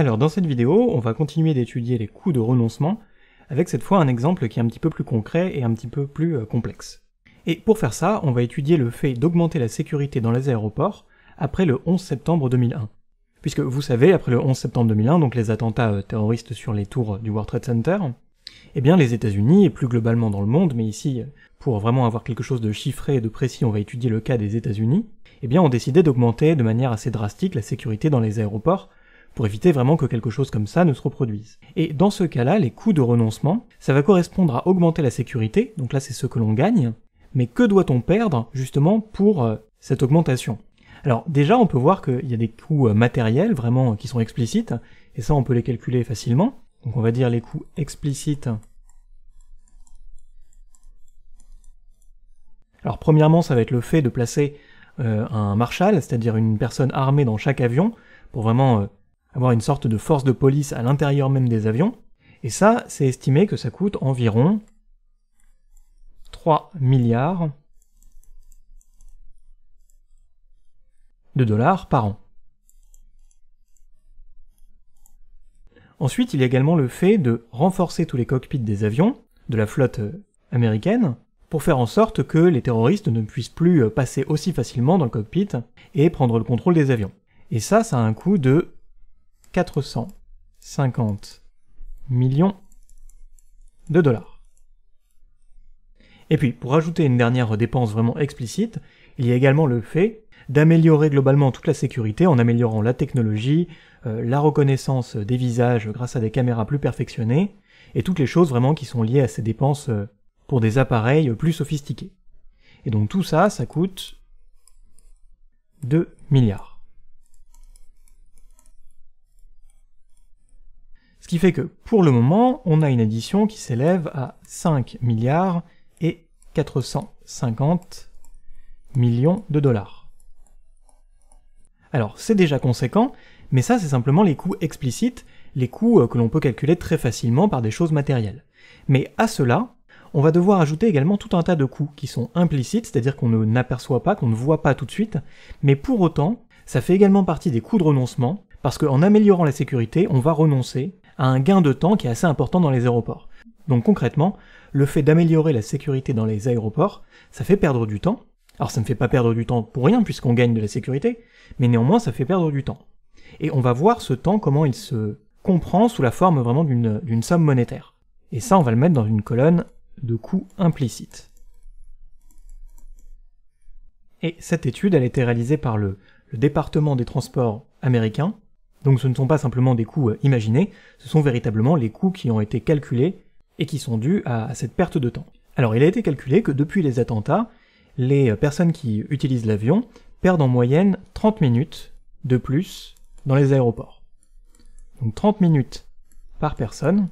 Alors dans cette vidéo, on va continuer d'étudier les coûts de renoncement, avec cette fois un exemple qui est un petit peu plus concret et un petit peu plus euh, complexe. Et pour faire ça, on va étudier le fait d'augmenter la sécurité dans les aéroports après le 11 septembre 2001. Puisque vous savez, après le 11 septembre 2001, donc les attentats euh, terroristes sur les tours euh, du World Trade Center, eh bien les États-Unis, et plus globalement dans le monde, mais ici, pour vraiment avoir quelque chose de chiffré et de précis, on va étudier le cas des États-Unis, eh bien on décidé d'augmenter de manière assez drastique la sécurité dans les aéroports pour éviter vraiment que quelque chose comme ça ne se reproduise. Et dans ce cas-là, les coûts de renoncement, ça va correspondre à augmenter la sécurité, donc là c'est ce que l'on gagne, mais que doit-on perdre justement pour euh, cette augmentation Alors déjà on peut voir qu'il y a des coûts euh, matériels vraiment euh, qui sont explicites, et ça on peut les calculer facilement. Donc on va dire les coûts explicites. Alors premièrement ça va être le fait de placer un marshal, c'est-à-dire une personne armée dans chaque avion, pour vraiment avoir une sorte de force de police à l'intérieur même des avions. Et ça, c'est estimé que ça coûte environ 3 milliards de dollars par an. Ensuite, il y a également le fait de renforcer tous les cockpits des avions, de la flotte euh, américaine, pour faire en sorte que les terroristes ne puissent plus euh, passer aussi facilement dans le cockpit et prendre le contrôle des avions. Et ça, ça a un coût de 450 millions de dollars. Et puis, pour ajouter une dernière dépense vraiment explicite, il y a également le fait d'améliorer globalement toute la sécurité en améliorant la technologie, euh, la reconnaissance des visages grâce à des caméras plus perfectionnées, et toutes les choses vraiment qui sont liées à ces dépenses euh, pour des appareils plus sophistiqués. Et donc tout ça, ça coûte 2 milliards. qui fait que pour le moment, on a une addition qui s'élève à 5 milliards et 450 millions de dollars. Alors c'est déjà conséquent, mais ça c'est simplement les coûts explicites, les coûts euh, que l'on peut calculer très facilement par des choses matérielles. Mais à cela, on va devoir ajouter également tout un tas de coûts qui sont implicites, c'est-à-dire qu'on ne n'aperçoit pas, qu'on ne voit pas tout de suite, mais pour autant, ça fait également partie des coûts de renoncement, parce qu'en améliorant la sécurité, on va renoncer à un gain de temps qui est assez important dans les aéroports. Donc concrètement, le fait d'améliorer la sécurité dans les aéroports, ça fait perdre du temps. Alors ça ne fait pas perdre du temps pour rien puisqu'on gagne de la sécurité, mais néanmoins ça fait perdre du temps. Et on va voir ce temps, comment il se comprend sous la forme vraiment d'une somme monétaire. Et ça, on va le mettre dans une colonne de coûts implicites. Et cette étude, elle a été réalisée par le, le département des transports américains, donc ce ne sont pas simplement des coûts euh, imaginés, ce sont véritablement les coûts qui ont été calculés et qui sont dus à cette perte de temps. Alors il a été calculé que depuis les attentats, les euh, personnes qui utilisent l'avion perdent en moyenne 30 minutes de plus dans les aéroports. Donc 30 minutes par personne.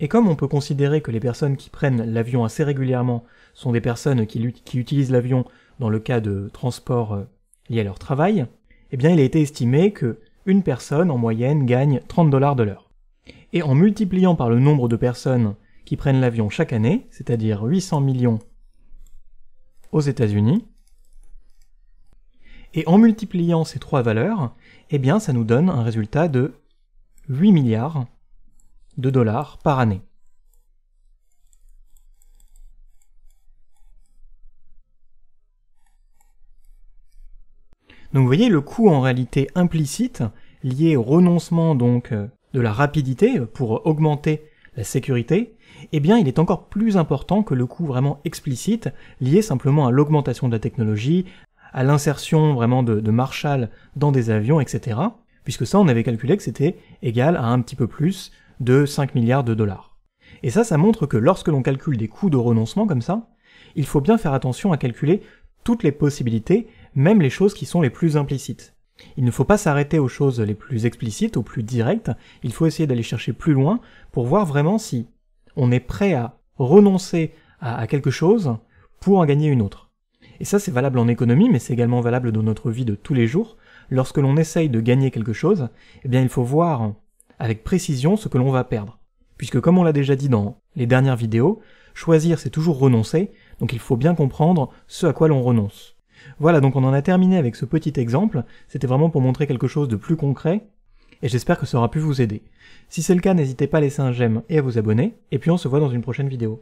Et comme on peut considérer que les personnes qui prennent l'avion assez régulièrement sont des personnes qui, qui utilisent l'avion dans le cas de transport euh, lié à leur travail, eh bien il a été estimé que une personne en moyenne gagne 30 dollars de l'heure. Et en multipliant par le nombre de personnes qui prennent l'avion chaque année, c'est-à-dire 800 millions aux États-Unis, et en multipliant ces trois valeurs, eh bien ça nous donne un résultat de 8 milliards de dollars par année. Donc vous voyez le coût en réalité implicite lié au renoncement donc euh, de la rapidité euh, pour augmenter la sécurité, eh bien il est encore plus important que le coût vraiment explicite lié simplement à l'augmentation de la technologie, à l'insertion vraiment de, de Marshall dans des avions, etc. Puisque ça on avait calculé que c'était égal à un petit peu plus de 5 milliards de dollars. Et ça, ça montre que lorsque l'on calcule des coûts de renoncement comme ça, il faut bien faire attention à calculer toutes les possibilités même les choses qui sont les plus implicites. Il ne faut pas s'arrêter aux choses les plus explicites, aux plus directes, il faut essayer d'aller chercher plus loin pour voir vraiment si on est prêt à renoncer à, quelque chose pour en gagner une autre. Et ça c'est valable en économie, mais c'est également valable dans notre vie de tous les jours. Lorsque l'on essaye de gagner quelque chose, eh bien il faut voir avec précision ce que l'on va perdre. Puisque comme on l'a déjà dit dans les dernières vidéos, choisir c'est toujours renoncer, donc il faut bien comprendre ce à quoi l'on renonce. Voilà, donc on en a terminé avec ce petit exemple, c'était vraiment pour montrer quelque chose de plus concret, et j'espère que ça aura pu vous aider. Si c'est le cas, n'hésitez pas à laisser un j'aime et à vous abonner, et puis on se voit dans une prochaine vidéo.